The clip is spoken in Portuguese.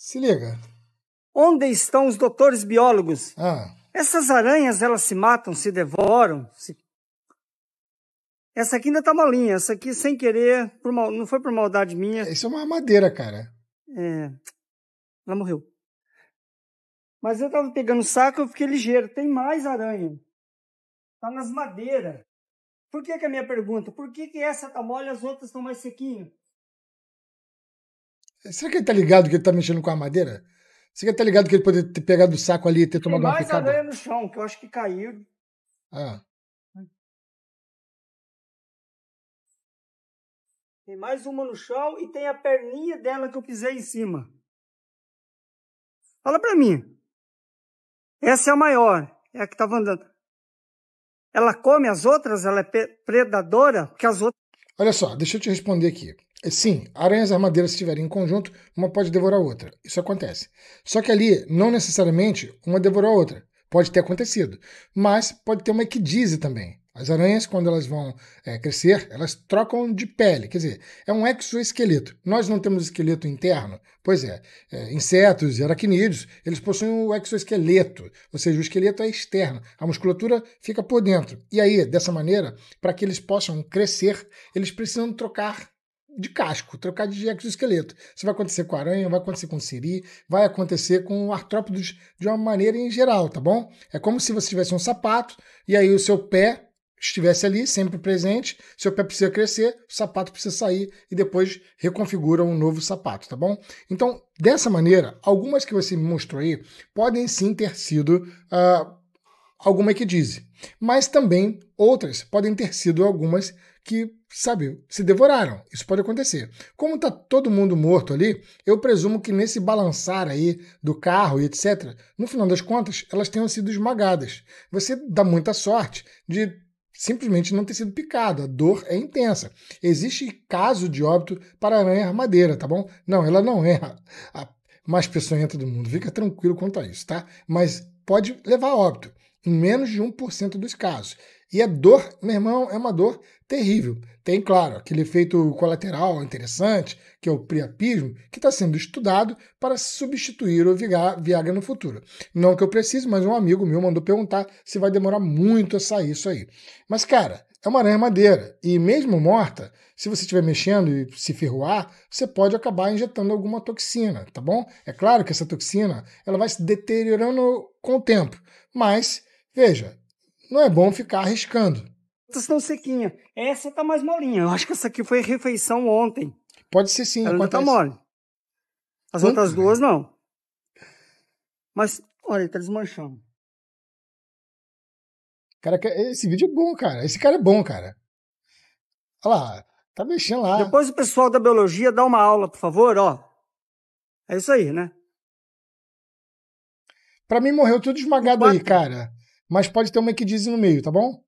Se liga. Onde estão os doutores biólogos? Ah. Essas aranhas, elas se matam, se devoram. Se... Essa aqui ainda tá molinha. Essa aqui, sem querer, mal... não foi por maldade minha. Isso é uma madeira, cara. É. Ela morreu. Mas eu tava pegando o saco, eu fiquei ligeiro. Tem mais aranha. Tá nas madeiras. Por que, que é a minha pergunta? Por que, que essa tá mole e as outras estão mais sequinhas? Será que ele tá ligado que ele tá mexendo com a madeira? Será que ele tá ligado que ele poderia ter pegado o saco ali e ter tomado Tem mais uma picada? no chão, que eu acho que caiu. Ah. Tem mais uma no chão e tem a perninha dela que eu pisei em cima. Fala pra mim. Essa é a maior, é a que tava andando. Ela come as outras? Ela é predadora? Porque as outras. Olha só, deixa eu te responder aqui. Sim, aranhas armadeiras, se estiverem em conjunto, uma pode devorar a outra. Isso acontece. Só que ali, não necessariamente uma devorou a outra. Pode ter acontecido. Mas pode ter uma equidise também. As aranhas, quando elas vão é, crescer, elas trocam de pele, quer dizer, é um exoesqueleto. Nós não temos esqueleto interno? Pois é, é insetos e aracnídeos, eles possuem o um exoesqueleto, ou seja, o esqueleto é externo, a musculatura fica por dentro. E aí, dessa maneira, para que eles possam crescer, eles precisam trocar de casco, trocar de exoesqueleto. esqueleto. Isso vai acontecer com aranha, vai acontecer com siri, vai acontecer com artrópodes de uma maneira em geral, tá bom? É como se você tivesse um sapato e aí o seu pé estivesse ali, sempre presente. Seu pé precisa crescer, o sapato precisa sair e depois reconfigura um novo sapato, tá bom? Então, dessa maneira, algumas que você me mostrou aí podem sim ter sido. Uh, alguma que diz, mas também outras podem ter sido algumas que, sabe, se devoraram. Isso pode acontecer. Como tá todo mundo morto ali, eu presumo que nesse balançar aí do carro e etc, no final das contas, elas tenham sido esmagadas. Você dá muita sorte de simplesmente não ter sido picado. A dor é intensa. Existe caso de óbito para aranha armadeira, tá bom? Não, ela não é a mais peçonhenta do mundo. Fica tranquilo quanto a isso, tá? Mas pode levar a óbito em menos de 1% dos casos. E a é dor, meu irmão, é uma dor terrível. Tem, claro, aquele efeito colateral interessante, que é o priapismo, que está sendo estudado para substituir o Viagra no futuro. Não que eu precise, mas um amigo meu mandou perguntar se vai demorar muito a sair isso aí. Mas, cara, é uma aranha madeira. E mesmo morta, se você estiver mexendo e se ferroar, você pode acabar injetando alguma toxina, tá bom? É claro que essa toxina ela vai se deteriorando com o tempo, mas Veja, não é bom ficar arriscando. Tá não sequinha. Essa tá mais molinha. Eu acho que essa aqui foi refeição ontem. Pode ser sim. Ela não tá é mole. As Quanto? outras duas não. Mas, olha, tá desmanchando. Cara, esse vídeo é bom, cara. Esse cara é bom, cara. Olha lá, tá mexendo lá. Depois o pessoal da biologia dá uma aula, por favor, ó. É isso aí, né? Pra mim morreu tudo esmagado Quatro. aí, cara mas pode ter uma equidiz no meio, tá bom?